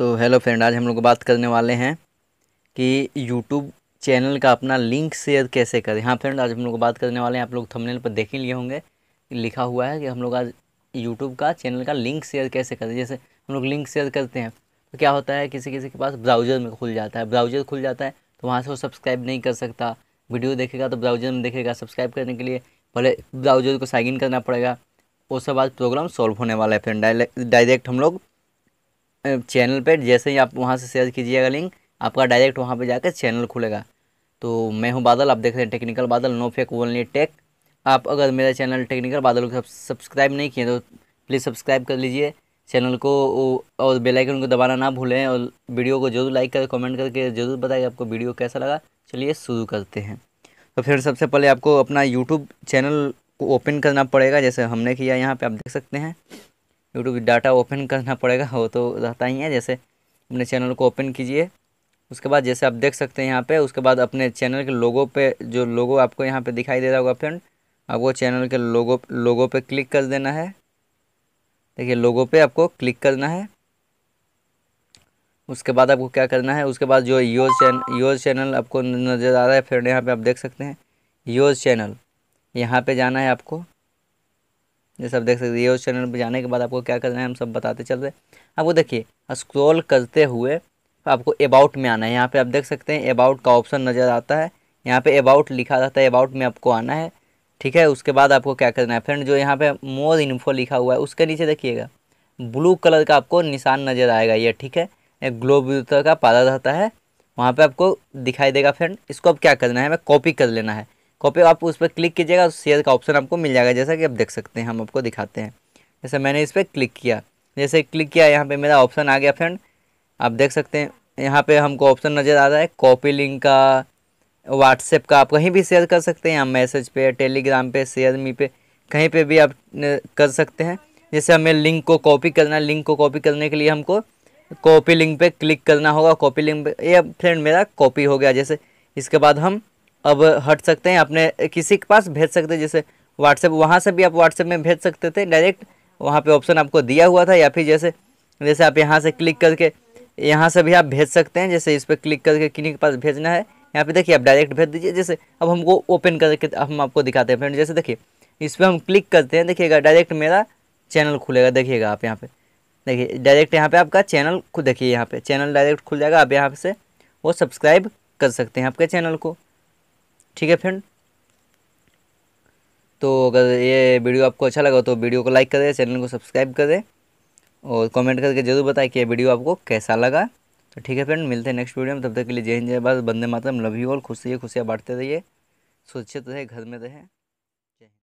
तो hello friend आज हम लोग बात करने वाले हैं कि यूट्यूब चैनल का अपना लिंक शेयर कैसे करें हाँ फ्रेंड आज हम लोग बात करने वाले हैं आप लोग थंबनेल पर देख ही लिए होंगे लिखा हुआ है कि हम लोग आज यूट्यूब का चैनल का लिंक शेयर कैसे करें जैसे हम लोग लिंक शेयर करते हैं तो क्या होता है किसी किसी के पास ब्राउज़र में खुल जाता है ब्राउज़र खुल जाता है तो वहाँ से वो सब्सक्राइब नहीं कर सकता वीडियो देखेगा तो ब्राउज़र में देखेगा सब्सक्राइब करने के लिए पहले ब्राउज़र को साइन इन करना पड़ेगा वो सब आज प्रोग्राम सॉल्व होने वाला है फ्रेंड डायरेक्ट हम लोग चैनल पे जैसे ही आप वहाँ से शेयर कीजिएगा लिंक आपका डायरेक्ट वहाँ पे जाकर चैनल खुलेगा तो मैं हूँ बादल आप देख रहे हैं टेक्निकल बादल नो फेक ओनली टेक आप अगर मेरा चैनल टेक्निकल बादल को सब्सक्राइब नहीं किए तो प्लीज़ सब्सक्राइब कर लीजिए चैनल को और बेलाइकन को दबाना ना भूलें और वीडियो को जरूर लाइक कर कमेंट करके ज़रूर बताइए आपको वीडियो कैसा लगा चलिए शुरू करते हैं तो फिर सबसे पहले आपको अपना यूट्यूब चैनल को ओपन करना पड़ेगा जैसे हमने किया यहाँ पे आप देख सकते हैं यूट्यूब डाटा ओपन करना पड़ेगा वो तो रहता ही है जैसे अपने चैनल को ओपन कीजिए उसके बाद जैसे आप देख सकते हैं यहाँ पे उसके बाद अपने चैनल के लोगों पे जो लोगो आपको यहाँ पे दिखाई दे रहा होगा फ्रेंड आपको चैनल के लोगो लोगों पे क्लिक कर देना है देखिए लोगों पे आपको क्लिक करना है उसके बाद आपको क्या करना है उसके बाद जो योज़ चैनल योज चैनल आपको नज़र आ रहा है फ्रेंड यहाँ पर आप देख सकते हैं योज़ चैनल यहाँ पर जाना है आपको जैसे आप देख सकते हैं उस चैनल पर जाने के बाद आपको क्या करना है हम सब बताते चल रहे आपको देखिए स्क्रॉल करते हुए आपको अबाउट में आना है यहाँ पे आप देख सकते हैं अबाउट का ऑप्शन नज़र आता है यहाँ पे अबाउट लिखा रहता है अबाउट में आपको आना है ठीक है उसके बाद आपको क्या करना है फ्रेंड जो यहाँ पे मोर इन्फो लिखा हुआ है उसके नीचे देखिएगा ब्लू कलर का आपको निशान नज़र आएगा ये ठीक है एक ग्लोब का पारा रहता है वहाँ पर आपको दिखाई देगा फ्रेंड इसको अब क्या करना है हमें कॉपी कर लेना है कॉपी आप उस पर क्लिक कीजिएगा शेयर का ऑप्शन आपको मिल जाएगा जैसा कि आप देख सकते हैं हम आपको दिखाते हैं जैसे मैंने इस पर क्लिक किया जैसे क्लिक किया यहाँ पे मेरा ऑप्शन आ गया फ्रेंड आप देख सकते हैं यहाँ पे हमको ऑप्शन नज़र आ रहा है कॉपी लिंक का व्हाट्सएप का आप कहीं भी शेयर कर सकते हैं यहाँ मैसेज पे टेलीग्राम पे शेयर मी पे कहीं पे भी आप कर सकते हैं जैसे हमें लिंक को कॉपी करना है लिंक को कॉपी करने के लिए हमको कॉपी लिंक पे क्लिक करना होगा कॉपी लिंक पे ये फ्रेंड मेरा कॉपी हो गया जैसे इसके बाद हम अब हट सकते हैं अपने किसी के पास भेज सकते हैं जैसे व्हाट्सएप वहाँ से भी आप व्हाट्सएप में भेज सकते थे डायरेक्ट वहाँ पे ऑप्शन आपको दिया हुआ था या फिर जैसे जैसे आप यहाँ से क्लिक करके यहाँ से भी आप भेज सकते हैं जैसे इस पर क्लिक करके किन्हीं के पास भेजना है यहाँ पे देखिए आप डायरेक्ट भेज दीजिए जैसे अब हमको ओपन करके हम आपको दिखाते हैं फ्रेंड जैसे देखिए इस पर हम क्लिक करते हैं देखिएगा डायरेक्ट मेरा चैनल खुलेगा देखिएगा आप यहाँ पर देखिए डायरेक्ट यहाँ पर आपका चैनल देखिए यहाँ पर चैनल डायरेक्ट खुल जाएगा आप यहाँ से वो सब्सक्राइब कर सकते हैं आपके चैनल को ठीक है फ्रेंड तो अगर ये वीडियो आपको अच्छा लगा तो वीडियो को लाइक करें चैनल को सब्सक्राइब करें और कमेंट करके ज़रूर बताएं कि ये वीडियो आपको कैसा लगा तो ठीक है फ्रेंड मिलते हैं नेक्स्ट वीडियो में तब तक के लिए जय हिंद जय भारत बंदे मातरम लव यू और रहिए खुशियाँ बांटते रहिए सुरक्षित रहे घर में रहें